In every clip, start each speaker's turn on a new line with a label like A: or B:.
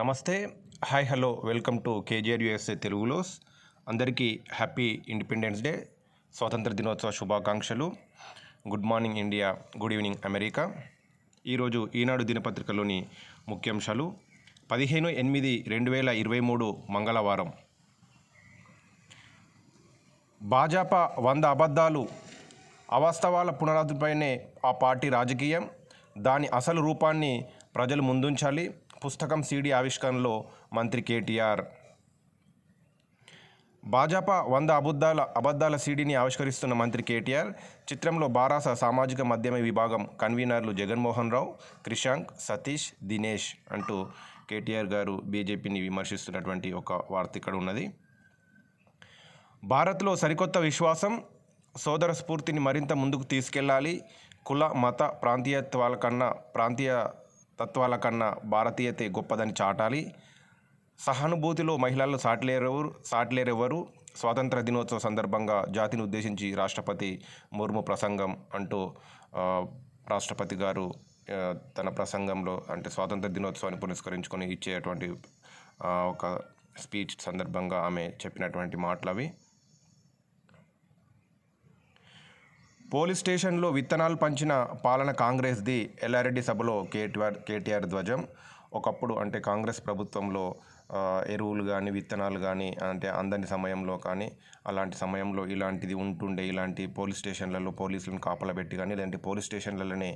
A: నమస్తే hi hello welcome to KGR USA తెలుగులో అందరికీ హ్యాపీ ఇండిపెండెన్స్ డే స్వాతంత్ర దినోత్సవ శుభాకాంక్షలు good morning India good evening America ఈరోజు ఈనాడు దినపత్రికలోని ముఖ్యాంశాలు పదిహేను ఎనిమిది రెండు వేల ఇరవై మూడు మంగళవారం భాజపా వంద అబద్ధాలు అవాస్తవాల పునరుద్ధరణపైనే ఆ పార్టీ రాజకీయం దాని అసలు రూపాన్ని ప్రజలు ముందుంచాలి పుస్తకం సీడీ ఆవిష్కరణలో మంత్రి కేటీఆర్ భాజపా వంద అబద్ధాల అబద్ధాల సీడీని ఆవిష్కరిస్తున్న మంత్రి కేటీఆర్ చిత్రంలో బారాస సామాజిక మాధ్యమ విభాగం కన్వీనర్లు జగన్మోహన్ రావు క్రిషాంక్ సతీష్ దినేష్ అంటూ కేటీఆర్ గారు బీజేపీని విమర్శిస్తున్నటువంటి ఒక వార్త ఇక్కడ ఉన్నది భారత్లో సరికొత్త విశ్వాసం సోదర స్ఫూర్తిని మరింత ముందుకు తీసుకెళ్లాలి కుల మత ప్రాంతీయత్వాల కన్నా ప్రాంతీయ తత్వాల కన్నా భారతీయతే గొప్పదని చాటాలి సహానుభూతిలో మహిళల్లో సాటిలేరెవరు సాటిలేరెవరు స్వాతంత్ర దినోత్సవ సందర్భంగా జాతిని ఉద్దేశించి రాష్ట్రపతి ముర్ము ప్రసంగం అంటూ రాష్ట్రపతి గారు తన ప్రసంగంలో అంటే స్వాతంత్ర దినోత్సవాన్ని పురస్కరించుకొని ఇచ్చేటువంటి ఒక స్పీచ్ సందర్భంగా ఆమె చెప్పినటువంటి మాటలు అవి పోలీస్ స్టేషన్లో విత్తనాలు పంచిన పాలన కాంగ్రెస్ది ఎల్లారెడ్డి సభలో కేటీఆర్ కేటీఆర్ ధ్వజం ఒకప్పుడు అంటే కాంగ్రెస్ ప్రభుత్వంలో ఎరువులు కానీ విత్తనాలు కానీ అంటే అందని సమయంలో కానీ అలాంటి సమయంలో ఇలాంటిది ఉంటుండే ఇలాంటి పోలీస్ స్టేషన్లలో పోలీసులను కాపలబెట్టి పెట్టి కానీ లేదంటే పోలీస్ స్టేషన్లలోనే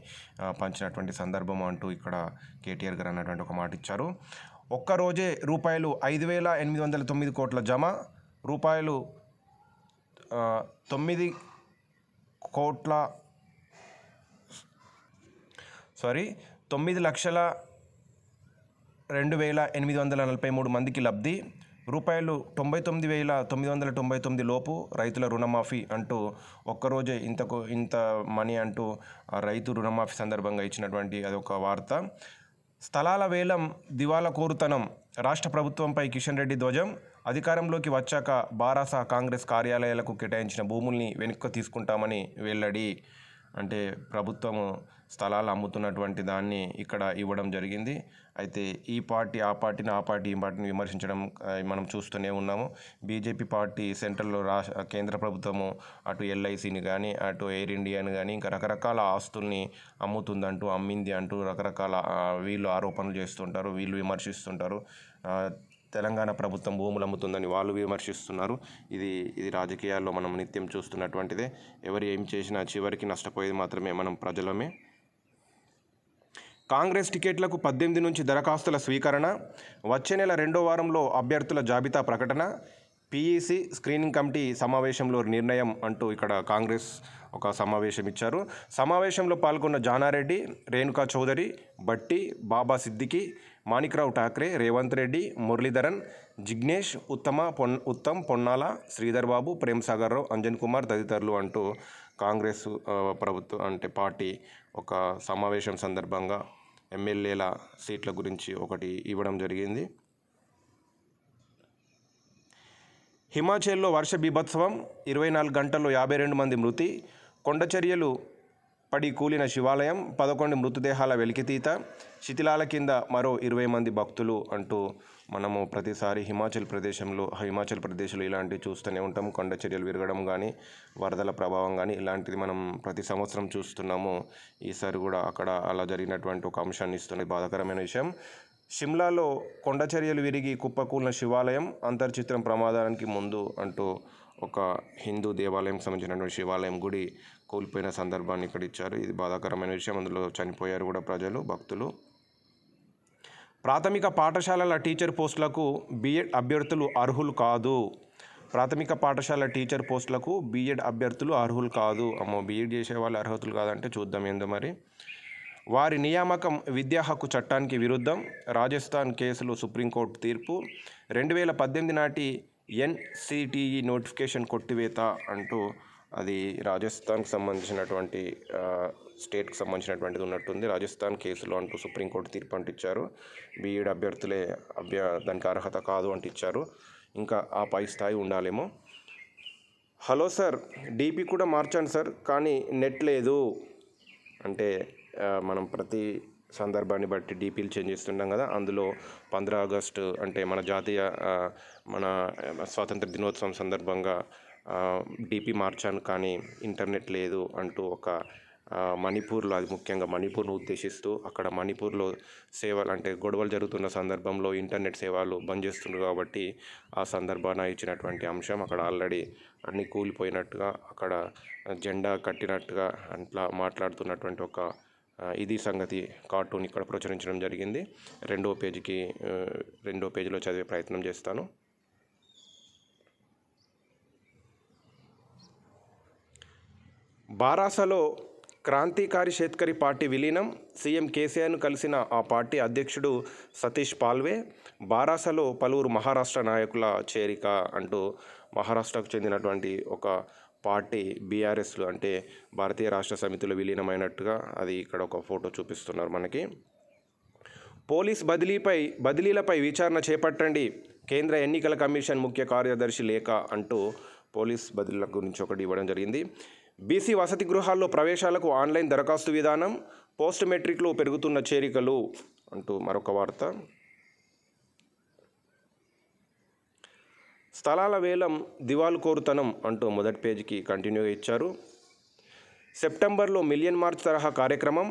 A: పంచినటువంటి సందర్భం అంటూ ఇక్కడ కేటీఆర్ గారు అన్నటువంటి ఒక మాట ఇచ్చారు ఒక్కరోజే రూపాయలు ఐదు వేల ఎనిమిది వందల తొమ్మిది కోట్ల జమ రూపాయలు తొమ్మిది కోట్ల సారీ తొమ్మిది లక్షల రెండు వేల ఎనిమిది వందల నలభై మూడు మందికి లబ్ధి రూపాయలు తొంభై తొమ్మిది వేల తొమ్మిది వందల తొంభై తొమ్మిది లోపు రైతుల రుణమాఫీ అంటూ ఒక్కరోజే ఇంతకు ఇంత మనీ అంటూ రైతు రుణమాఫీ సందర్భంగా ఇచ్చినటువంటి అదొక వార్త స్థలాల వేలం దివాలా కోరుతనం రాష్ట్ర ప్రభుత్వంపై కిషన్ రెడ్డి ధ్వజం అధికారంలోకి వచ్చాక బారాసా కాంగ్రెస్ కార్యాలయాలకు కేటాయించిన భూముల్ని వెనక్కి తీసుకుంటామని వెల్లడి అంటే ప్రభుత్వము స్థలాలు అమ్ముతున్నటువంటి దాన్ని ఇక్కడ ఇవ్వడం జరిగింది అయితే ఈ పార్టీ ఆ పార్టీని ఆ పార్టీ ఈ పార్టీని విమర్శించడం మనం చూస్తూనే ఉన్నాము బీజేపీ పార్టీ సెంట్రల్లో రాష్ట్ర కేంద్ర ప్రభుత్వము అటు ఎల్ఐసిని కానీ అటు ఎయిర్ ఇండియాని కానీ ఇంకా రకరకాల ఆస్తుల్ని అమ్ముతుందంటూ అమ్మింది అంటూ రకరకాల వీళ్ళు ఆరోపణలు చేస్తుంటారు వీళ్ళు విమర్శిస్తుంటారు తెలంగాణ ప్రభుత్వం భూములు అమ్ముతుందని వాళ్ళు విమర్శిస్తున్నారు ఇది ఇది రాజకీయాల్లో మనం నిత్యం చూస్తున్నటువంటిదే ఎవరు ఏం చేసినా చివరికి నష్టపోయేది మాత్రమే మనం ప్రజలమే కాంగ్రెస్ టికెట్లకు పద్దెనిమిది నుంచి దరఖాస్తుల స్వీకరణ వచ్చే నెల రెండో వారంలో అభ్యర్థుల జాబితా ప్రకటన పీఈసీ స్క్రీనింగ్ కమిటీ సమావేశంలో నిర్ణయం అంటూ ఇక్కడ కాంగ్రెస్ ఒక సమావేశం ఇచ్చారు సమావేశంలో పాల్గొన్న జానారెడ్డి రేణుకా చౌదరి భట్టి బాబా సిద్దికి మాణిక్రావు ఠాక్రే రేవంత్ రెడ్డి మురళీధరన్ జిగ్నేష్ ఉత్తమ పొన్ ఉత్తమ్ పొన్నాల శ్రీధర్ బాబు ప్రేమ్సాగర్ రావు అంజన్ కుమార్ తదితరులు అంటూ కాంగ్రెస్ ప్రభుత్వం అంటే పార్టీ ఒక సమావేశం సందర్భంగా ఎమ్మెల్యేల సీట్ల గురించి ఒకటి ఇవ్వడం జరిగింది హిమాచల్లో వర్ష బీభత్సవం ఇరవై నాలుగు గంటల్లో యాభై రెండు మంది మృతి కొండచర్యలు పడి కూలిన శివాలయం పదకొండు మృతదేహాల వెలికితీత శిథిలాల కింద మరో ఇరవై మంది భక్తులు అంటూ మనము ప్రతిసారి హిమాచల్ ప్రదేశంలో హిమాచల్ ప్రదేశ్లో ఇలాంటివి చూస్తూనే ఉంటాం కొండ చర్యలు విరగడం కానీ వరదల ప్రభావం కానీ ఇలాంటిది మనం ప్రతి సంవత్సరం చూస్తున్నాము ఈసారి కూడా అక్కడ అలా జరిగినటువంటి ఒక అంశాన్ని ఇస్తున్నది బాధాకరమైన విషయం షిమ్లాలో కొండచర్యలు విరిగి కుప్పకూలిన శివాలయం అంతర్చిత్రం ప్రమాదానికి ముందు అంటూ ఒక హిందూ దేవాలయం సంబంధించినటువంటి శివాలయం గుడి కోల్పోయిన సందర్భాన్ని ఇక్కడ ఇచ్చారు ఇది బాధాకరమైన విషయం అందులో చనిపోయారు కూడా ప్రజలు భక్తులు ప్రాథమిక పాఠశాలల టీచర్ పోస్టులకు బీఎడ్ అభ్యర్థులు అర్హులు కాదు ప్రాథమిక పాఠశాల టీచర్ పోస్టులకు బీఎడ్ అభ్యర్థులు అర్హులు కాదు అమ్మో బీఎడ్ చేసే వాళ్ళు అర్హతలు కాదంటే చూద్దాం ఏందో మరి వారి నియామకం విద్యా హక్కు చట్టానికి విరుద్ధం రాజస్థాన్ కేసులు సుప్రీంకోర్టు తీర్పు రెండు వేల పద్దెనిమిది నాటి ఎన్సిటిఈ నోటిఫికేషన్ కొట్టివేత అంటూ అది రాజస్థాన్కి సంబంధించినటువంటి స్టేట్కి సంబంధించినటువంటిది ఉన్నట్టుంది రాజస్థాన్ కేసులో అంటూ సుప్రీంకోర్టు తీర్పు అంటూ ఇచ్చారు బీఈడి అభ్యర్థులే అభ్య దానికి అర్హత కాదు అంటూ ఇచ్చారు ఇంకా ఆ పై స్థాయి ఉండాలేమో హలో సార్ డీపీ కూడా మార్చాను సార్ కానీ నెట్ లేదు అంటే మనం ప్రతి సందర్భాన్ని బట్టి డీపీలు చేంజ్ చేస్తుంటాం కదా అందులో పంద్ర ఆగస్టు అంటే మన జాతీయ మన స్వాతంత్ర దినోత్సవం సందర్భంగా డిపి మార్చాను కానీ ఇంటర్నెట్ లేదు అంటూ ఒక మణిపూర్లో అది ముఖ్యంగా మణిపూర్ను ఉద్దేశిస్తూ అక్కడ మణిపూర్లో సేవలు అంటే గొడవలు జరుగుతున్న సందర్భంలో ఇంటర్నెట్ సేవలు బంద్ చేస్తుండ్రు కాబట్టి ఆ సందర్భాన ఇచ్చినటువంటి అంశం అక్కడ ఆల్రెడీ అన్నీ కూలిపోయినట్టుగా అక్కడ జెండా కట్టినట్టుగా అట్లా మాట్లాడుతున్నటువంటి ఒక ఇది సంగతి కార్టూన్ ఇక్కడ ప్రచురించడం జరిగింది రెండో పేజీకి రెండో పేజీలో చదివే ప్రయత్నం చేస్తాను బారాసలో క్రాంతికారి శేత్కరి పార్టీ విలీనం సీఎం కేసీఆర్ను కలిసిన ఆ పార్టీ అధ్యక్షుడు సతీష్ పాల్వే బారాసలో పలువురు మహారాష్ట్ర నాయకుల చేరిక అంటూ మహారాష్ట్రకు చెందినటువంటి ఒక పార్టీ బీఆర్ఎస్లు అంటే భారతీయ రాష్ట్ర సమితిలో విలీనమైనట్టుగా అది ఇక్కడ ఒక ఫోటో చూపిస్తున్నారు మనకి పోలీస్ బదిలీపై బదిలీలపై విచారణ చేపట్టండి కేంద్ర ఎన్నికల కమిషన్ ముఖ్య కార్యదర్శి లేఖ అంటూ పోలీస్ బదిలీల గురించి ఒకటి ఇవ్వడం జరిగింది బీసీ వసతి గృహాల్లో ప్రవేశాలకు ఆన్లైన్ దరఖాస్తు విధానం పోస్ట్ మెట్రిక్లో పెరుగుతున్న చేరికలు అంటూ మరొక వార్త స్థలాల వేలం దివాలు కోరుతనం అంటూ మొదటి పేజీకి కంటిన్యూగా ఇచ్చారు సెప్టెంబర్లో మిలియన్ మార్చ్ తరహా కార్యక్రమం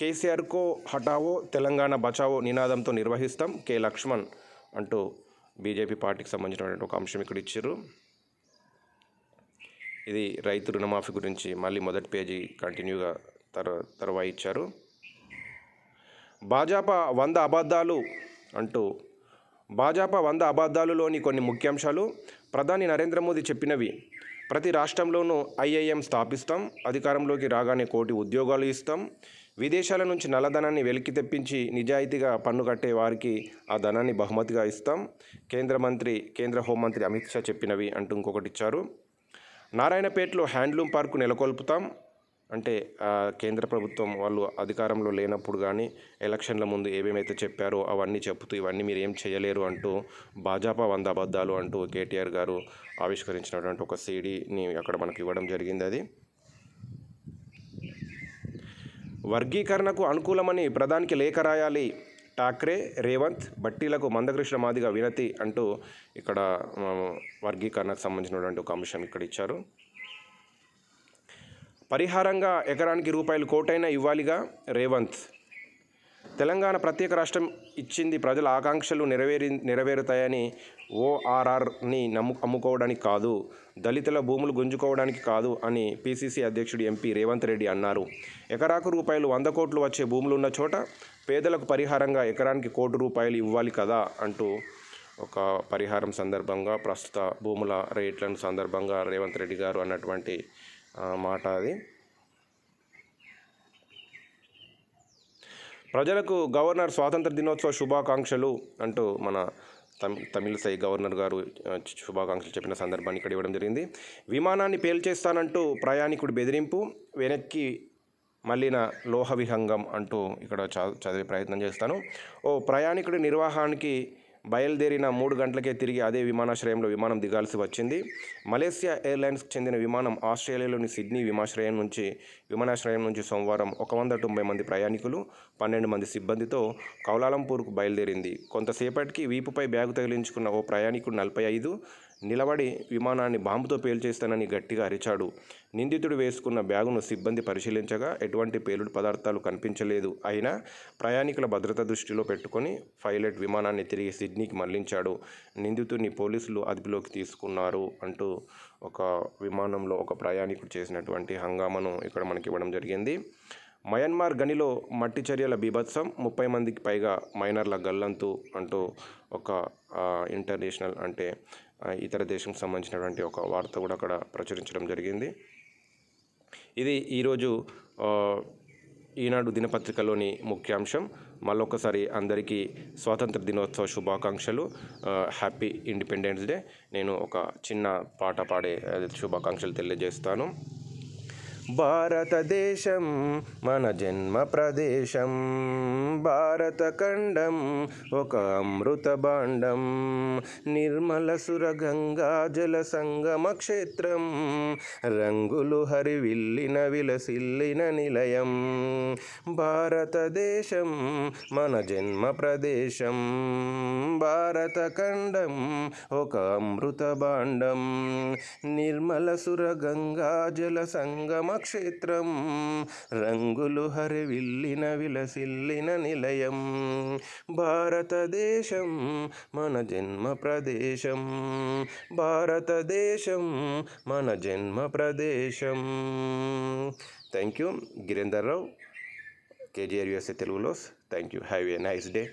A: కేసీఆర్కో హటావో తెలంగాణ బచావో నినాదంతో నిర్వహిస్తాం కె లక్ష్మణ్ అంటూ బీజేపీ పార్టీకి సంబంధించినటువంటి ఒక అంశం ఇక్కడ ఇచ్చారు ఇది రైతు రుణమాఫీ గురించి మళ్ళీ మొదటి పేజీ కంటిన్యూగా తర తర్వా ఇచ్చారు భాజపా వంద అబద్ధాలు అంటూ భాజపా వంద అబద్ధాలులోని కొన్ని ముఖ్యాంశాలు ప్రధాని నరేంద్ర మోదీ చెప్పినవి ప్రతి రాష్ట్రంలోనూ ఐఐఎం స్థాపిస్తాం అధికారంలోకి రాగానే కోటి ఉద్యోగాలు ఇస్తాం విదేశాల నుంచి నల్లధనాన్ని వెలికి తెప్పించి నిజాయితీగా పన్ను కట్టే వారికి ఆ ధనాన్ని బహుమతిగా ఇస్తాం కేంద్ర మంత్రి కేంద్ర హోంమంత్రి అమిత్ షా చెప్పినవి అంటూ ఇంకొకటి ఇచ్చారు నారాయణపేటలో హ్యాండ్లూమ్ పార్కు నెలకొల్పుతాం అంటే కేంద్ర ప్రభుత్వం వాళ్ళు అధికారంలో లేనప్పుడు కానీ ఎలక్షన్ల ముందు ఏమేమైతే చెప్పారో అవన్నీ చెప్తూ ఇవన్నీ మీరు ఏం చేయలేరు అంటూ భాజపా వంద అబద్ధాలు అంటూ కేటీఆర్ గారు ఆవిష్కరించినటువంటి ఒక సీడీని అక్కడ మనకు ఇవ్వడం జరిగింది అది వర్గీకరణకు అనుకూలమని ప్రధానికి లేఖ రాయాలి ఠాక్రే రేవంత్ బట్టీలకు మందకృష్ణ మాదిగా వినతి అంటూ ఇక్కడ వర్గీకరణకు సంబంధించినటువంటి ఒక అంశం ఇక్కడ ఇచ్చారు పరిహారంగా ఎకరానికి రూపాయలు కోటైనా ఇవ్వాలిగా రేవంత్ తెలంగాణ ప్రత్యేక రాష్ట్రం ఇచ్చింది ప్రజల ఆకాంక్షలు నెరవేరి నెరవేరుతాయని ఓఆర్ఆర్ని నమ్ము అమ్ముకోవడానికి కాదు దళితుల భూములు గుంజుకోవడానికి కాదు అని పిసిసి అధ్యక్షుడు ఎంపీ రేవంత్ రెడ్డి అన్నారు ఎకరాకు రూపాయలు వంద కోట్లు వచ్చే భూములు ఉన్న చోట పేదలకు పరిహారంగా ఎకరానికి కోటి రూపాయలు ఇవ్వాలి కదా అంటూ ఒక పరిహారం సందర్భంగా ప్రస్తుత భూముల రేట్లను సందర్భంగా రేవంత్ రెడ్డి గారు అన్నటువంటి మాట అది ప్రజలకు గవర్నర్ స్వాతంత్ర దినోత్సవ శుభాకాంక్షలు అంటూ మన తమిళసై గవర్నర్ గారు శుభాకాంక్షలు చెప్పిన సందర్భాన్ని ఇక్కడ ఇవ్వడం జరిగింది విమానాన్ని పేల్చేస్తానంటూ ప్రయాణికుడు బెదిరింపు వెనక్కి మళ్ళీన లోహ విహంగం అంటూ ఇక్కడ చదివే ప్రయత్నం చేస్తాను ఓ ప్రయాణికుడి నిర్వాహానికి బయలుదేరిన మూడు గంటలకే తిరిగి అదే విమానాశ్రయంలో విమానం దిగాల్సి వచ్చింది మలేసియా ఎయిర్లైన్స్కి చెందిన విమానం ఆస్ట్రేలియాలోని సిడ్నీ విమానాశ్రయం నుంచి విమానాశ్రయం నుంచి సోమవారం ఒక వంద తొంభై మంది ప్రయాణికులు పన్నెండు మంది సిబ్బందితో కౌలాలంపూర్కు బయలుదేరింది కొంతసేపటికి వీపుపై బ్యాగు తగిలించుకున్న ఓ ప్రయాణికుడు నలభై ఐదు నిలబడి విమానాన్ని బాంబుతో పేల్చేస్తానని గట్టిగా అరిచాడు నిందితుడు వేసుకున్న బ్యాగును సిబ్బంది పరిశీలించగా ఎటువంటి పేలుడు పదార్థాలు కనిపించలేదు అయినా ప్రయాణికుల భద్రత దృష్టిలో పెట్టుకొని పైలట్ విమానాన్ని తిరిగి సిడ్నీకి మళ్లించాడు నిందితుడిని పోలీసులు అదుపులోకి తీసుకున్నారు అంటూ ఒక విమానంలో ఒక ప్రయాణికుడు చేసినటువంటి హంగామాను ఇక్కడ మనకి ఇవ్వడం జరిగింది మయన్మార్ గనిలో మట్టి చర్యల బీభత్సం ముప్పై మందికి పైగా మైనర్ల గల్లంతు అంటూ ఒక ఇంటర్నేషనల్ అంటే ఇతర దేశంకి సంబంధించినటువంటి ఒక వార్త కూడా అక్కడ ప్రచురించడం జరిగింది ఇది ఈరోజు ఈనాడు దినపత్రికలోని ముఖ్యాంశం మళ్ళొకసారి అందరికీ స్వాతంత్ర దినోత్సవ శుభాకాంక్షలు హ్యాపీ ఇండిపెండెన్స్ డే నేను ఒక చిన్న పాట పాడే శుభాకాంక్షలు తెలియజేస్తాను భారతదేశం మన జన్మ ప్రదేశం భారతఖండం ఒక అమృత భాండం నిర్మల సురగంగా జల సంగమ క్షేత్రం రంగులు హరివిల్లిన విలసిల్లిన నిలయం భారతదేశం మన జన్మ ప్రదేశం భారతఖండం ఒక అమృత భాండం నిర్మల సురగంగా జల సంగమ రామక్షేత్రం రంగులు హరివిల్లిన విలసిల్లిన నిలయం భారతదేశం మన జన్మ ప్రదేశం భారతదేశం మన జన్మ ప్రదేశం thank you Girender Rao KGR USA తెలుగులోస్ thank you have a nice day